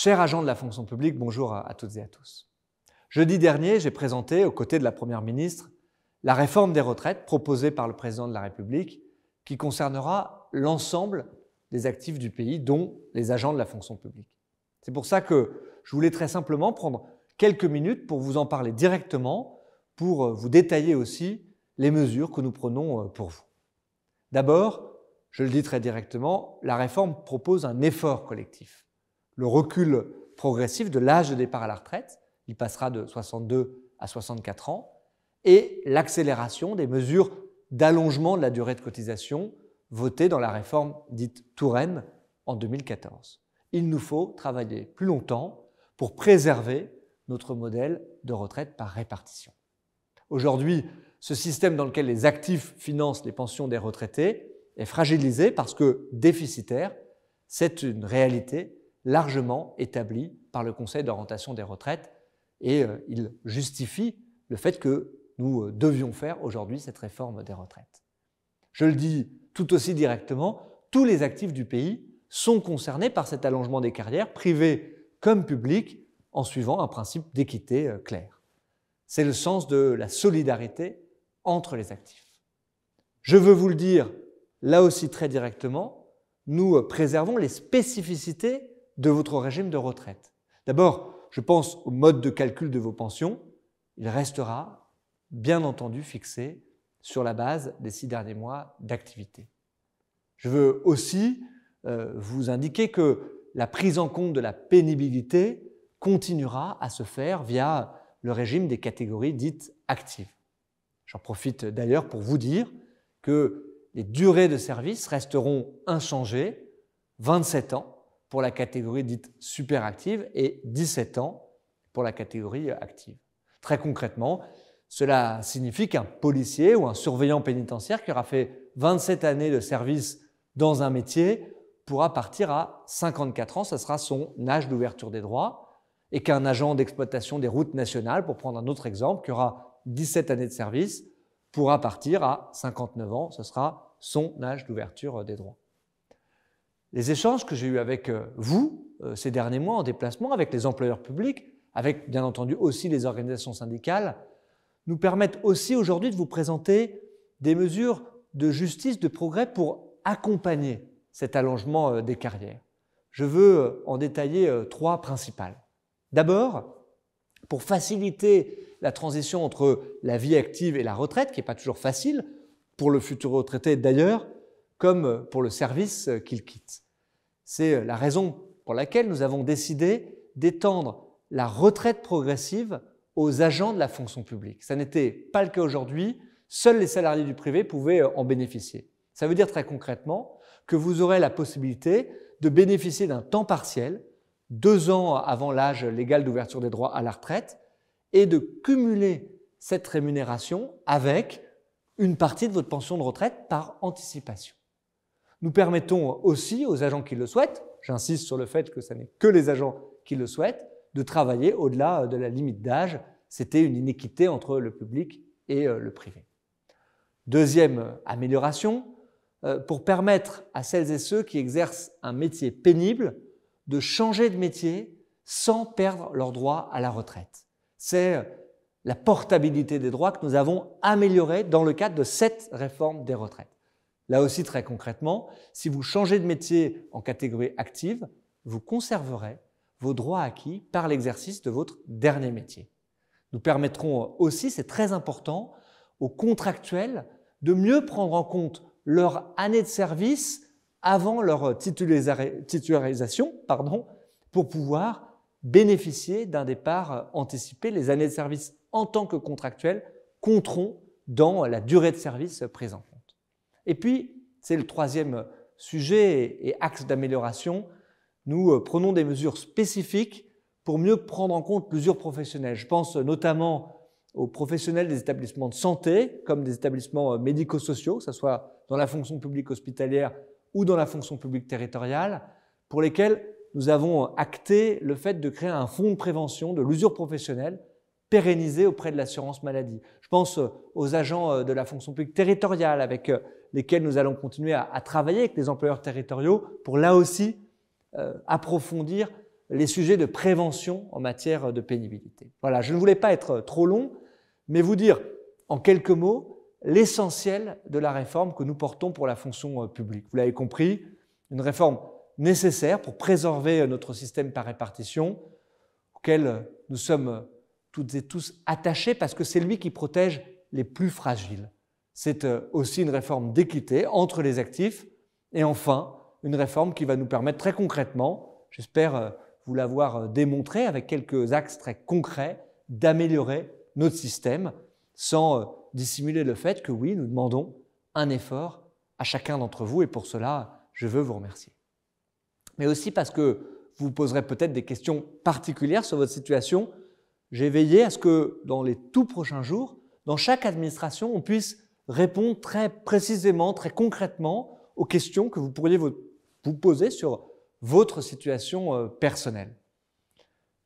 Chers agents de la fonction publique, bonjour à, à toutes et à tous. Jeudi dernier, j'ai présenté, aux côtés de la Première ministre, la réforme des retraites proposée par le Président de la République, qui concernera l'ensemble des actifs du pays, dont les agents de la fonction publique. C'est pour ça que je voulais très simplement prendre quelques minutes pour vous en parler directement, pour vous détailler aussi les mesures que nous prenons euh, pour vous. D'abord, je le dis très directement, la réforme propose un effort collectif le recul progressif de l'âge de départ à la retraite, il passera de 62 à 64 ans, et l'accélération des mesures d'allongement de la durée de cotisation votées dans la réforme dite Touraine en 2014. Il nous faut travailler plus longtemps pour préserver notre modèle de retraite par répartition. Aujourd'hui, ce système dans lequel les actifs financent les pensions des retraités est fragilisé parce que déficitaire, c'est une réalité largement établi par le Conseil d'orientation des retraites et euh, il justifie le fait que nous euh, devions faire aujourd'hui cette réforme des retraites. Je le dis tout aussi directement, tous les actifs du pays sont concernés par cet allongement des carrières, privées comme publics, en suivant un principe d'équité euh, clair. C'est le sens de la solidarité entre les actifs. Je veux vous le dire là aussi très directement, nous préservons les spécificités de votre régime de retraite. D'abord, je pense au mode de calcul de vos pensions. Il restera, bien entendu, fixé sur la base des six derniers mois d'activité. Je veux aussi euh, vous indiquer que la prise en compte de la pénibilité continuera à se faire via le régime des catégories dites actives. J'en profite d'ailleurs pour vous dire que les durées de service resteront inchangées, 27 ans, pour la catégorie dite superactive et 17 ans pour la catégorie active. Très concrètement, cela signifie qu'un policier ou un surveillant pénitentiaire qui aura fait 27 années de service dans un métier pourra partir à 54 ans, ce sera son âge d'ouverture des droits, et qu'un agent d'exploitation des routes nationales, pour prendre un autre exemple, qui aura 17 années de service, pourra partir à 59 ans, ce sera son âge d'ouverture des droits les échanges que j'ai eus avec euh, vous euh, ces derniers mois en déplacement, avec les employeurs publics, avec bien entendu aussi les organisations syndicales, nous permettent aussi aujourd'hui de vous présenter des mesures de justice, de progrès pour accompagner cet allongement euh, des carrières. Je veux en détailler trois principales. D'abord, pour faciliter la transition entre la vie active et la retraite, qui n'est pas toujours facile, pour le futur retraité d'ailleurs, comme pour le service qu'il quitte. C'est la raison pour laquelle nous avons décidé d'étendre la retraite progressive aux agents de la fonction publique. Ça n'était pas le cas aujourd'hui, seuls les salariés du privé pouvaient en bénéficier. Ça veut dire très concrètement que vous aurez la possibilité de bénéficier d'un temps partiel, deux ans avant l'âge légal d'ouverture des droits à la retraite, et de cumuler cette rémunération avec une partie de votre pension de retraite par anticipation. Nous permettons aussi aux agents qui le souhaitent, j'insiste sur le fait que ce n'est que les agents qui le souhaitent, de travailler au-delà de la limite d'âge. C'était une inéquité entre le public et euh, le privé. Deuxième amélioration, euh, pour permettre à celles et ceux qui exercent un métier pénible de changer de métier sans perdre leur droit à la retraite. C'est euh, la portabilité des droits que nous avons améliorée dans le cadre de cette réforme des retraites. Là aussi, très concrètement, si vous changez de métier en catégorie active, vous conserverez vos droits acquis par l'exercice de votre dernier métier. Nous permettrons aussi, c'est très important, aux contractuels de mieux prendre en compte leur année de service avant leur titularisation pardon, pour pouvoir bénéficier d'un départ anticipé. Les années de service en tant que contractuels compteront dans la durée de service présente. Et puis, c'est le troisième sujet et axe d'amélioration, nous euh, prenons des mesures spécifiques pour mieux prendre en compte l'usure professionnelle. Je pense notamment aux professionnels des établissements de santé, comme des établissements euh, médico-sociaux, que ce soit dans la fonction publique hospitalière ou dans la fonction publique territoriale, pour lesquels nous avons acté le fait de créer un fonds de prévention de l'usure professionnelle pérenniser auprès de l'assurance maladie. Je pense euh, aux agents euh, de la fonction publique territoriale avec euh, lesquels nous allons continuer à, travailler avec les employeurs territoriaux pour là aussi approfondir les sujets de prévention en matière de pénibilité. Voilà, je ne voulais pas être trop long, mais vous dire en quelques mots l'essentiel de la réforme que nous portons pour la fonction publique. Vous l'avez compris, une réforme nécessaire pour préserver notre système par répartition auquel nous sommes toutes et tous attachés parce que c'est lui qui protège les plus fragiles. C'est euh, aussi une réforme d'équité entre les actifs et enfin une réforme qui va nous permettre très concrètement, j'espère euh, vous l'avoir euh, démontré avec quelques axes très concrets, d'améliorer notre système sans dissimuler le fait que oui, nous demandons un effort à chacun d'entre vous et pour cela, je veux vous remercier. Mais aussi parce que vous poserez peut-être des questions particulières sur votre situation, j'ai veillé à ce que dans les tout prochains jours, dans chaque administration, on puisse répondre très précisément, très concrètement aux questions que vous pourriez vous poser sur votre situation euh, personnelle.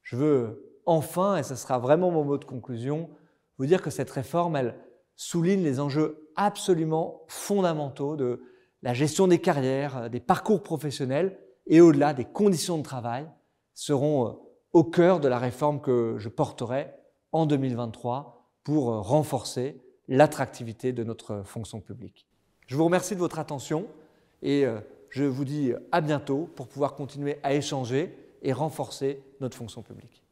Je veux enfin, et ce sera vraiment mon mot de conclusion, vous dire que cette réforme, elle souligne les enjeux absolument fondamentaux de la gestion des carrières, euh, des parcours professionnels et au-delà des conditions de travail seront euh, au cœur de la réforme que je porterai en 2023 pour euh, renforcer l'attractivité de notre fonction publique. Je vous remercie de votre attention et euh, je vous dis à bientôt pour pouvoir continuer à échanger et renforcer notre fonction publique.